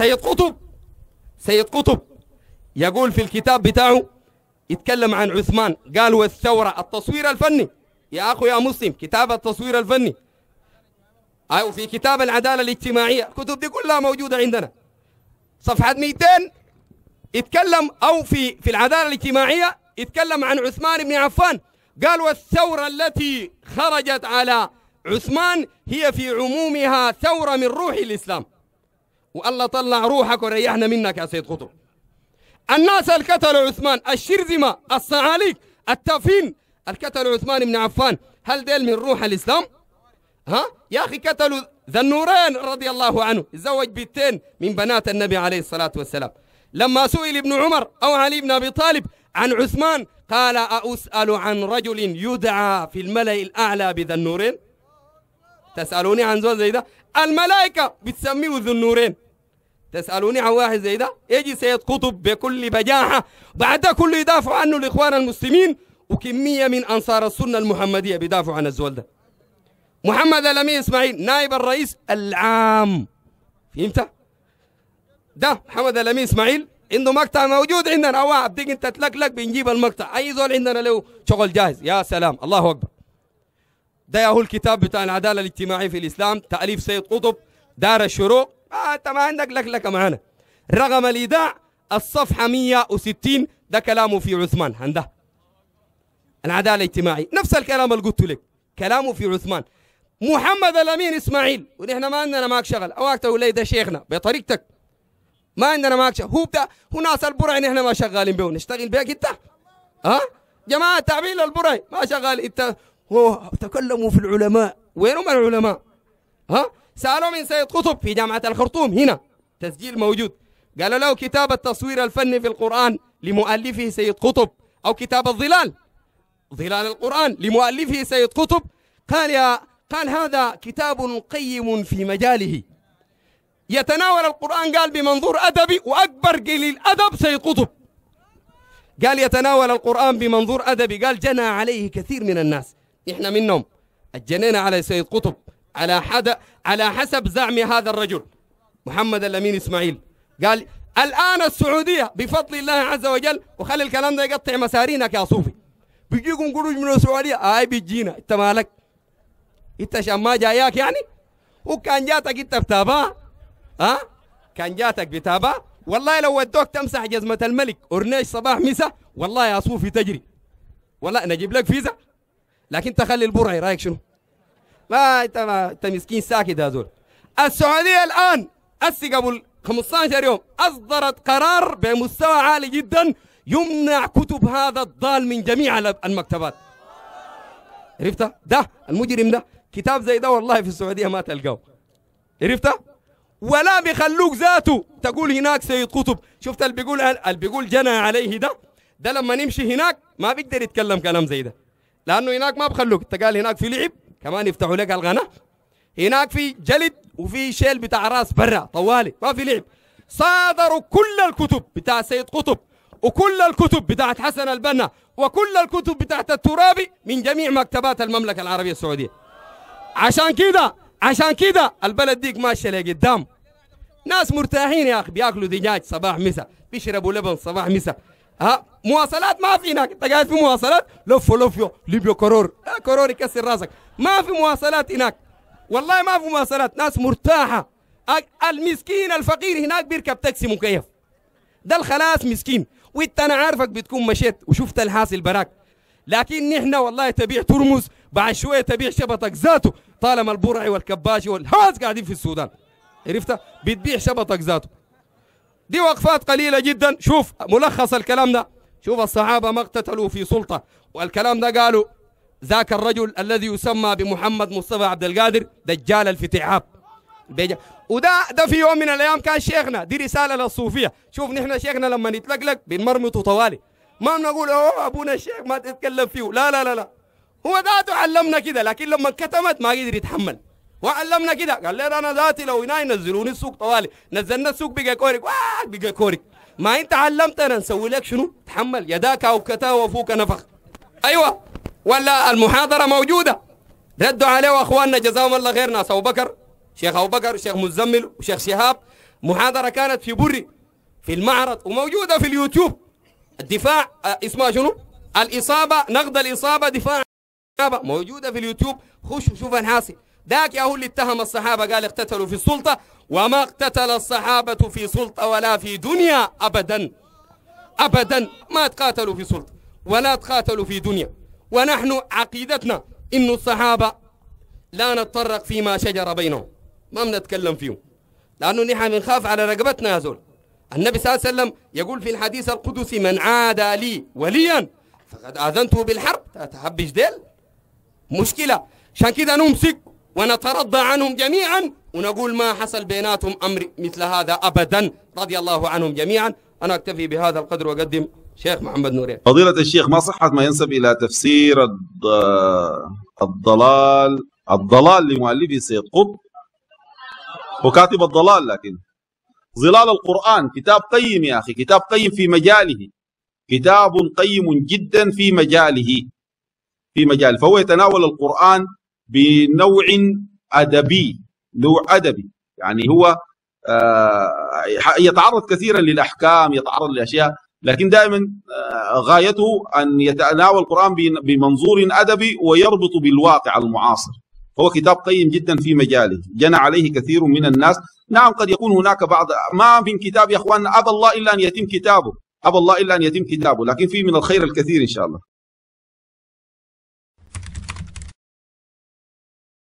سيد قطب سيد قطب يقول في الكتاب بتاعه يتكلم عن عثمان قال والثورة التصوير الفني يا أخو يا مسلم كتاب التصوير الفني أو في كتاب العدالة الاجتماعية الكتب دي كلها موجودة عندنا صفحة 200 يتكلم أو في في العدالة الاجتماعية يتكلم عن عثمان بن عفان قال والثورة التي خرجت على عثمان هي في عمومها ثورة من روح الإسلام والله طلع روحك وريحنا منك يا سيد قطب الناس الكتل عثمان الشرذمة الصعاليك التافين الكتل عثمان بن عفان هل ديل من روح الإسلام؟ ها؟ يا أخي كتلوا ذا النورين رضي الله عنه تزوج بنتين من بنات النبي عليه الصلاة والسلام لما سئل ابن عمر أو علي بن أبي طالب عن عثمان قال أسأل عن رجل يدعى في الملأ الأعلى بذا النورين تسألوني عن زوج زي ده الملائكة بتسميه ذو النورين تسألوني عن واحد زي ده يجي سيد قطب بكل بجاحة بعد كله يدافع عنه الإخوان المسلمين وكمية من أنصار السنة المحمدية بيدافعوا عن الزول ده محمد الأمين إسماعيل نائب الرئيس العام فهمت؟ ده محمد الأمين إسماعيل عنده مقطع موجود عندنا واحد بديك انت تلقلق بنجيب المقطع اي زول عندنا له شغل جاهز يا سلام الله اكبر ده ياهو الكتاب بتاع العداله الاجتماعيه في الاسلام تاليف سيد قطب دار الشروق انت آه، ما عندك لكلكه معانا رقم الايداع الصفحه 160 ده كلامه في عثمان عنده العداله الاجتماعيه نفس الكلام اللي قلته لك كلامه في عثمان محمد الامين اسماعيل ونحن ما عندنا معك شغل او تقول لي ده شيخنا بطريقتك ما عندنا معك شغل هو ده هو ناس البرع نحن ما شغالين به نشتغل بيك انت ها أه؟ جماعه تعبيل البرع ما شغال انت هو تكلموا في العلماء وينهم العلماء ها أه؟ سألوا من سيد قطب في جامعة الخرطوم هنا تسجيل موجود قالوا له كتاب التصوير الفني في القرآن لمؤلفه سيد قطب أو كتاب الظلال ظلال القرآن لمؤلفه سيد قطب قال يا قال هذا كتاب قيم في مجاله يتناول القرآن قال بمنظور أدبي وأكبر قليل أدب سيد قطب قال يتناول القرآن بمنظور أدبي قال جنى عليه كثير من الناس إحنا منهم الجنين على سيد قطب على حد على حسب زعم هذا الرجل محمد الأمين إسماعيل قال الآن السعودية بفضل الله عز وجل وخلي الكلام ده يقطع مسارينك يا صوفي بيجيكم قروج من السعودية آي بيجينا انت مالك انت عشان ما جاياك يعني وكان جاتك انت بتابعها ها أه؟ كان جاتك بتابعها والله لو ودوك تمسح جزمة الملك قرنيش صباح مسا والله يا صوفي تجري والله نجيب لك فيزا لكن تخلي البرعي إيه رايك شنو ما انت ما انت مسكين ساكت يا زول السعوديه الان هسه قبل 15 يوم اصدرت قرار بمستوى عالي جدا يمنع كتب هذا الضال من جميع المكتبات عرفتها ده المجرم ده كتاب زي ده والله في السعوديه ما تلقاه عرفتها ولا بيخلوك ذاته تقول هناك سيد قطب شفت اللي بيقول اللي بيقول جنى عليه ده ده لما نمشي هناك ما بيقدر يتكلم كلام زي ده لانه هناك ما بخلوك انت قال هناك في لعب كمان يفتحوا لك القناه هناك في جلد وفي شيل بتاع راس برا طوالي ما في لعب صادروا كل الكتب بتاع سيد قطب وكل الكتب بتاعت حسن البنا وكل الكتب بتاعت الترابي من جميع مكتبات المملكة العربية السعودية عشان كده عشان كده البلد ديك ماشية لقدام ناس مرتاحين يا أخي بياكلوا دجاج صباح مساء بيشربوا لبن صباح مساء ها مواصلات ما في هناك انت قاعد في مواصلات لف لف ليبيا كرور كرور يكسر راسك ما في مواصلات هناك والله ما في مواصلات ناس مرتاحه المسكين الفقير هناك بيركب تاكسي مكيف ده الخلاص مسكين وانت انا عارفك بتكون مشيت وشفت الحاصل براك لكن نحن والله تبيع ترمز بعد شويه تبيع شبطك ذاته طالما البرعي والكباشي والهاز قاعدين في السودان عرفت بتبيع شبطك ذاته دي وقفات قليلة جدا شوف ملخص الكلام ده شوف الصحابة ما اقتتلوا في سلطة والكلام ده قالوا ذاك الرجل الذي يسمى بمحمد مصطفى عبد القادر دجال الفتحاب وده ده في يوم من الايام كان شيخنا دي رساله للصوفيه شوف نحن شيخنا لما نتلقلق بنمرمطه طوالي ما بنقول اوه ابونا الشيخ ما تتكلم فيه لا لا لا لا هو ذاته علمنا كده لكن لما انكتمت ما قدر يتحمل وعلمنا كده قال لي انا ذاتي لو هنا ينزلوني السوق طوالي نزلنا السوق بقى كورك واك بقى كورك ما انت علمتنا نسوي لك شنو تحمل يداك او كتا وفوك نفخ ايوه ولا المحاضره موجوده ردوا عليه واخواننا جزاهم الله خير ناس ابو بكر شيخ ابو بكر شيخ مزمل وشيخ شهاب محاضره كانت في بري في المعرض وموجوده في اليوتيوب الدفاع آه، اسمها شنو الاصابه نقد الاصابه دفاع موجوده في اليوتيوب خش وشوف الحاصل ذاك ياهو هو اللي اتهم الصحابة قال اقتتلوا في السلطة وما اقتتل الصحابة في سلطة ولا في دنيا أبدا أبدا ما تقاتلوا في سلطة ولا تقاتلوا في دنيا ونحن عقيدتنا إن الصحابة لا نتطرق فيما شجر بينهم ما بنتكلم فيهم لأنه نحن بنخاف على رقبتنا يا زول النبي صلى الله عليه وسلم يقول في الحديث القدسي من عادى لي وليا فقد آذنته بالحرب تهبش ديل مشكلة عشان كده نمسك ونترضى عنهم جميعا ونقول ما حصل بيناتهم أمر مثل هذا أبدا رضي الله عنهم جميعا أنا أكتفي بهذا القدر وأقدم شيخ محمد نورين فضيلة الشيخ ما صحة ما ينسب إلى تفسير الضلال الضلال لمؤلفه سيد قطب هو كاتب الضلال لكن ظلال القرآن كتاب قيم يا أخي كتاب قيم في مجاله كتاب قيم جدا في مجاله في مجال فهو يتناول القرآن بنوع أدبي نوع أدبي يعني هو آه، يتعرض كثيرا للأحكام يتعرض لأشياء لكن دائما آه، غايته أن يتناول القرآن بمنظور أدبي ويربط بالواقع المعاصر هو كتاب قيم جدا في مجاله جنى عليه كثير من الناس نعم قد يكون هناك بعض ما من كتاب يا أخوان أبى الله إلا أن يتم كتابه أبى الله إلا أن يتم كتابه لكن فيه من الخير الكثير إن شاء الله